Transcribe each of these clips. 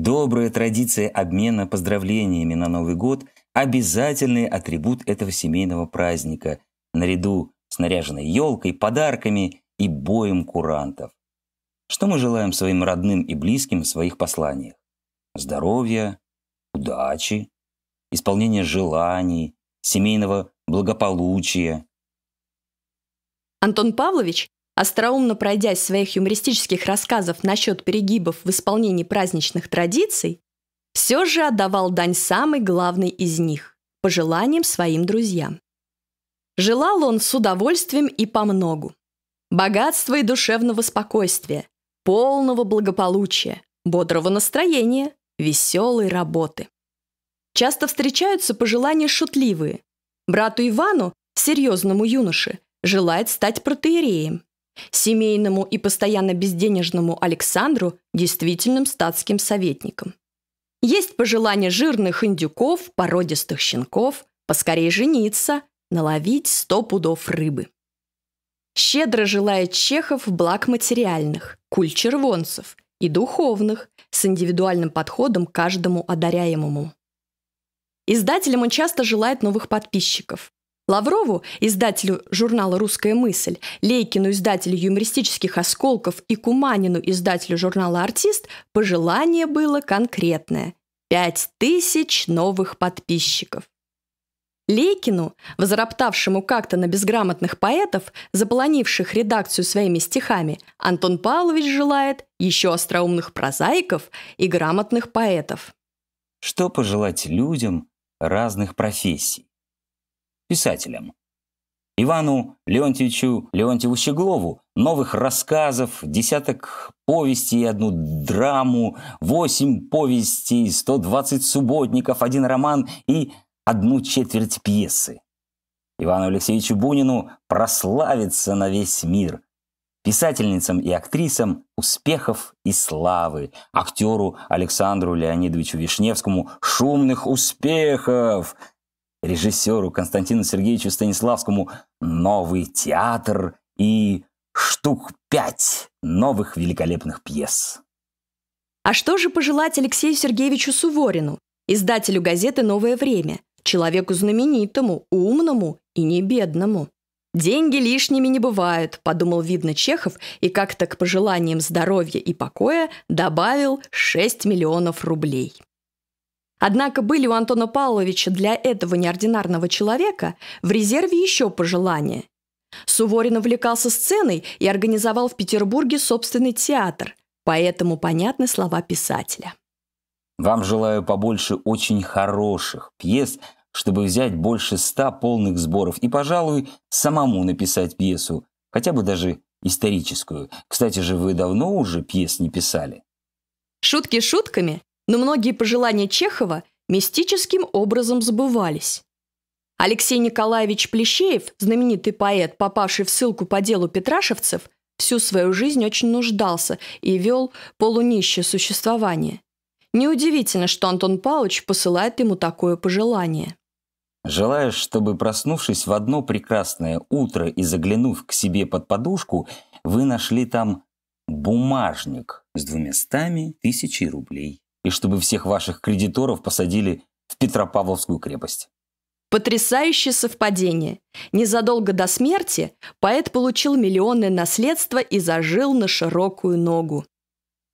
Добрая традиция обмена поздравлениями на Новый год – обязательный атрибут этого семейного праздника, наряду с наряженной елкой, подарками и боем курантов. Что мы желаем своим родным и близким в своих посланиях? Здоровья, удачи, исполнения желаний, семейного благополучия. Антон Павлович Остроумно пройдясь своих юмористических рассказов насчет перегибов в исполнении праздничных традиций, все же отдавал дань самой главной из них – пожеланиям своим друзьям. Желал он с удовольствием и помногу. Богатства и душевного спокойствия, полного благополучия, бодрого настроения, веселой работы. Часто встречаются пожелания шутливые. Брату Ивану, серьезному юноше, желает стать протеереем семейному и постоянно безденежному Александру действительным статским советником. Есть пожелание жирных индюков, породистых щенков, поскорее жениться, наловить сто пудов рыбы. Щедро желает чехов благ материальных, куль червонцев и духовных, с индивидуальным подходом к каждому одаряемому. Издателям он часто желает новых подписчиков, Лаврову, издателю журнала «Русская мысль», Лейкину, издателю юмористических осколков и Куманину, издателю журнала «Артист», пожелание было конкретное – пять тысяч новых подписчиков. Лейкину, возроптавшему как-то на безграмотных поэтов, заполонивших редакцию своими стихами, Антон Павлович желает еще остроумных прозаиков и грамотных поэтов. Что пожелать людям разных профессий? писателем. Ивану Леонтьевичу Леонтьеву Щеглову новых рассказов, десяток повестей, одну драму, восемь повестей, 120 субботников, один роман и одну четверть пьесы. Ивану Алексеевичу Бунину прославится на весь мир. Писательницам и актрисам успехов и славы, актеру Александру Леонидовичу Вишневскому шумных успехов – режиссеру Константину Сергеевичу Станиславскому новый театр и штук пять новых великолепных пьес. А что же пожелать Алексею Сергеевичу Суворину, издателю газеты «Новое время», человеку знаменитому, умному и не бедному? «Деньги лишними не бывают», – подумал, видно, Чехов, и как-то к пожеланиям здоровья и покоя добавил 6 миллионов рублей. Однако были у Антона Павловича для этого неординарного человека в резерве еще пожелания. Суворин увлекался сценой и организовал в Петербурге собственный театр, поэтому понятны слова писателя. Вам желаю побольше очень хороших пьес, чтобы взять больше ста полных сборов и, пожалуй, самому написать пьесу, хотя бы даже историческую. Кстати же, вы давно уже пьес не писали? Шутки шутками, но многие пожелания Чехова мистическим образом сбывались. Алексей Николаевич Плещеев, знаменитый поэт, попавший в ссылку по делу петрашевцев, всю свою жизнь очень нуждался и вел полунищее существование. Неудивительно, что Антон Павлович посылает ему такое пожелание. Желаю, чтобы, проснувшись в одно прекрасное утро и заглянув к себе под подушку, вы нашли там бумажник с двумястами тысячи рублей и чтобы всех ваших кредиторов посадили в Петропавловскую крепость. Потрясающее совпадение. Незадолго до смерти поэт получил миллионное наследство и зажил на широкую ногу.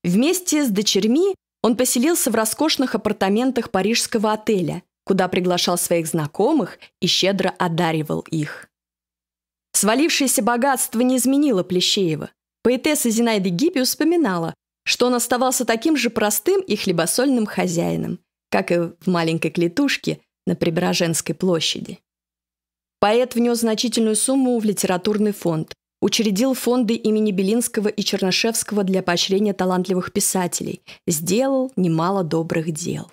Вместе с дочерьми он поселился в роскошных апартаментах парижского отеля, куда приглашал своих знакомых и щедро одаривал их. Свалившееся богатство не изменило Плещеева. Поэтесса Зинаида Гиппи вспоминала, что он оставался таким же простым и хлебосольным хозяином, как и в маленькой клетушке на Преображенской площади. Поэт внес значительную сумму в литературный фонд, учредил фонды имени Белинского и Чернышевского для поощрения талантливых писателей, сделал немало добрых дел.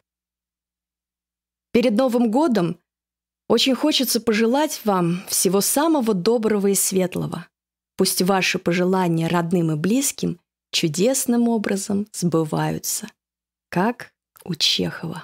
Перед Новым годом очень хочется пожелать вам всего самого доброго и светлого. Пусть ваши пожелания родным и близким чудесным образом сбываются, как у Чехова.